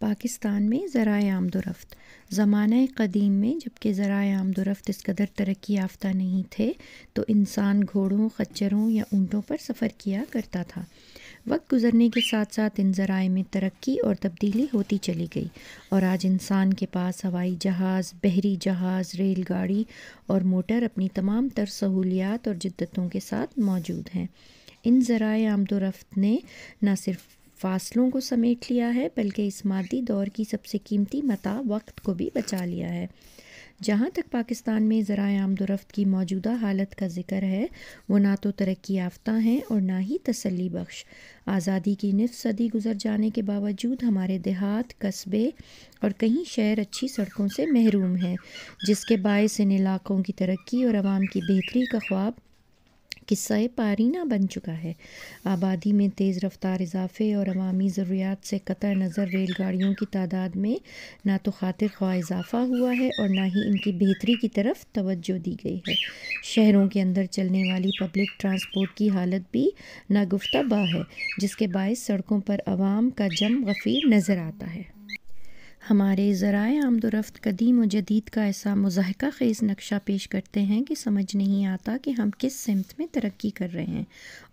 पाकिस्तान में ज़रा आमदोरफ़्त ज़माना क़दीम में जबकि ज़रा आमदोरफ़्त इस कदर तरक्की याफ़्ता नहीं थे तो इंसान घोड़ों खच्चरों या ऊँटों पर सफ़र किया करता था वक्त गुज़रने के साथ साथ इन ज़राए में तरक्की और तब्दीली होती चली गई और आज इंसान के पास हवाई जहाज़ बहरी जहाज़ रेलगाड़ी और मोटर अपनी तमाम तर सहूलियात और जिद्दतों के साथ मौजूद हैं इन ज़राए आमदोरफ़्त ने न सिर्फ फासलों को समेट लिया है बल्कि इस मादी दौर की सबसे कीमती मता वक्त को भी बचा लिया है जहाँ तक पाकिस्तान में ज़रा आमदोरफ़्त की मौजूदा हालत का जिक्र है वो ना तो तरक्की याफ्ता हैं और ना ही तसली बख्श आज़ादी की निफ सदी गुजर जाने के बावजूद हमारे देहात कस्बे और कहीं शहर अच्छी सड़कों से महरूम हैं जिसके बायस इन इलाक़ों की तरक्की और आवाम की बेहतरी का ख्वाब किस्सा पारीना बन चुका है आबादी में तेज़ रफ्तार इजाफे और अवामी ज़रूरियात से कतर नज़र रेलगाड़ियों की तादाद में ना तो खातिर ख्वा इजाफा हुआ है और ना ही इनकी बेहतरी की तरफ तवज्जो दी गई है शहरों के अंदर चलने वाली पब्लिक ट्रांसपोर्ट की हालत भी नागुफ्तबा है जिसके बायस सड़कों पर आवाम का जम गफी नज़र आता है हमारे ज़रा आमदोरफ़्त कदीम व जदीद का ऐसा मुजाहका खेज़ नक्शा पेश करते हैं कि समझ नहीं आता कि हम किस सिमत में तरक्की कर रहे हैं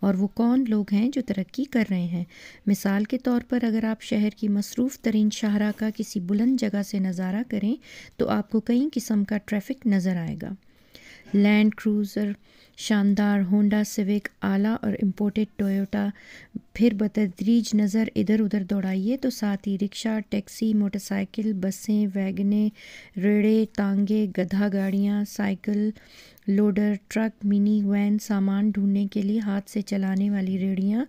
और वो कौन लोग हैं जो तरक्की कर रहे हैं मिसाल के तौर पर अगर आप शहर की मसरूफ़ तरीन शाहरा का किसी बुलंद जगह से नज़ारा करें तो आपको कई किस्म का ट्रैफिक नज़र आएगा लैंड क्रूज़र शानदार होंडा सिविक आला और इम्पोर्टेड टोयोटा फिर बतदरीज नज़र इधर उधर दौड़ाइए तो साथ ही रिक्शा टैक्सी मोटरसाइकिल बसें वैगने रेड़े तांगे गधा गाड़ियाँ cycle loader truck mini van सामान ढूंढने के लिए हाथ से चलाने वाली रेड़ियाँ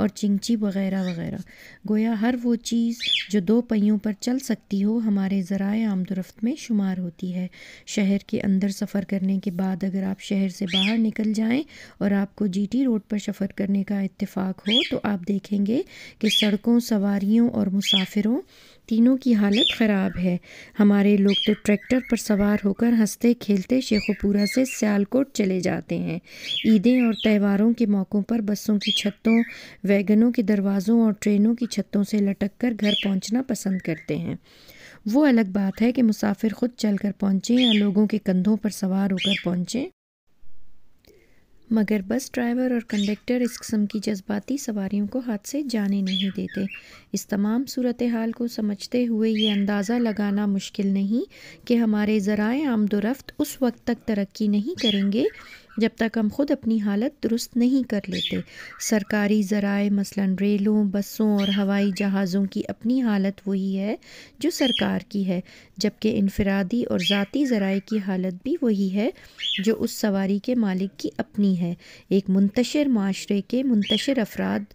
और चिंची वगैरह वगैरह गोया हर वो चीज़ जो दो पहियों पर चल सकती हो हमारे ज़रा आमदरफ्त में शुमार होती है शहर के अंदर सफ़र करने के बाद अगर आप शहर से बाहर निकल जाएं और आपको जीटी रोड पर सफ़र करने का इतफ़ाक़ हो तो आप देखेंगे कि सड़कों सवारियों और मुसाफिरों तीनों की हालत ख़राब है हमारे लोग तो ट्रैक्टर पर सवार होकर हंसते खेलते शेखपुरा से सियालकोट चले जाते हैं ईदें और त्यौहारों के मौक़ों पर बसों की छतों वैगनों के दरवाज़ों और ट्रेनों की छतों से लटक कर घर पहुँचना पसंद करते हैं वो अलग बात है कि मुसाफिर खुद चल कर पहुँचें या लोगों के कंधों पर सवार होकर पहुँचें मगर बस ड्राइवर और कंडक्टर इस किस्म की जज्बाती सवारियों को हाथ से जाने नहीं देते इस तमाम सूरत हाल को समझते हुए ये अंदाज़ा लगाना मुश्किल नहीं कि हमारे ज़रा आमदोरफ़्त उस वक्त तक तरक्की नहीं करेंगे जब तक हम ख़ुद अपनी हालत दुरुस्त नहीं कर लेते सरकारी ज़राए मसलन रेलों बसों और हवाई जहाज़ों की अपनी हालत वही है जो सरकार की है जबकि इनफरादी और ज़ाती ज़राए की हालत भी वही है जो उस सवारी के मालिक की अपनी है एक मुंतशर माशरे के मुंतशर अफराद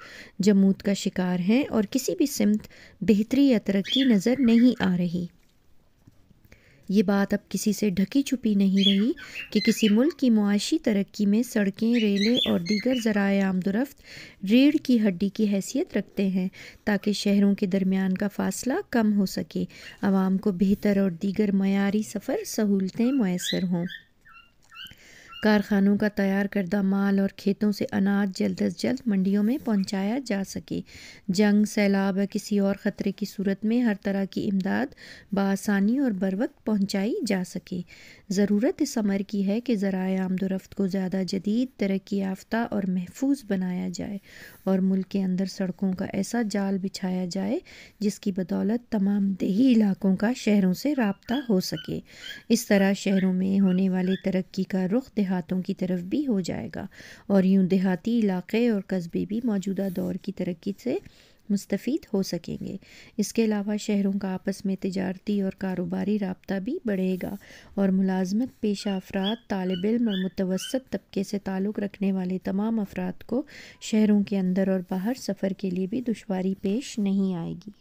जमूत का शिकार हैं और किसी भी सिमत बेहतरी या तरक्की नज़र नहीं आ रही ये बात अब किसी से ढकी छुपी नहीं रही कि किसी मुल्क की मुआशी तरक्की में सड़कें रेलें और दीगर ज़राए आमदरफ्त रीढ़ की हड्डी की हैसियत रखते हैं ताकि शहरों के दरमियान का फासला कम हो सके आवाम को बेहतर और दीगर मयारी सफ़र सहूलतें मैसर हों कारखानों का तैयार करदा माल और खेतों से अनाज जल्द अज जल्द मंडियों में पहुंचाया जा सके जंग सैलाब या किसी और ख़तरे की सूरत में हर तरह की इमदाद बसानी और बर वक्त पहुँचाई जा सके ज़रूरत इस अमर की है कि जरा आमदोरफ़्त को ज़्यादा जदीद तरक्की याफ्ता और महफूज बनाया जाए और मुल्क के अंदर सड़कों का ऐसा जाल बिछाया जाए जिसकी बदौलत तमाम देही इलाकों का शहरों से रबता हो सके इस तरह शहरों में होने वाली तरक्की का रुख देहा देहातों की तरफ भी हो जाएगा और यूँ देहाती इलाके और कस्बे भी मौजूदा दौर की तरक्की से मुस्तफ़ हो सकेंगे इसके अलावा शहरों का आपस में तजारती और कारोबारी रबता भी बढ़ेगा और मुलाजमत पेशा अफराद तालब इम और मुतवसत तबके से ताल्लुक़ रखने वाले तमाम अफराद को शहरों के अंदर और बाहर सफ़र के लिए भी दुशारी पेश नहीं आएगी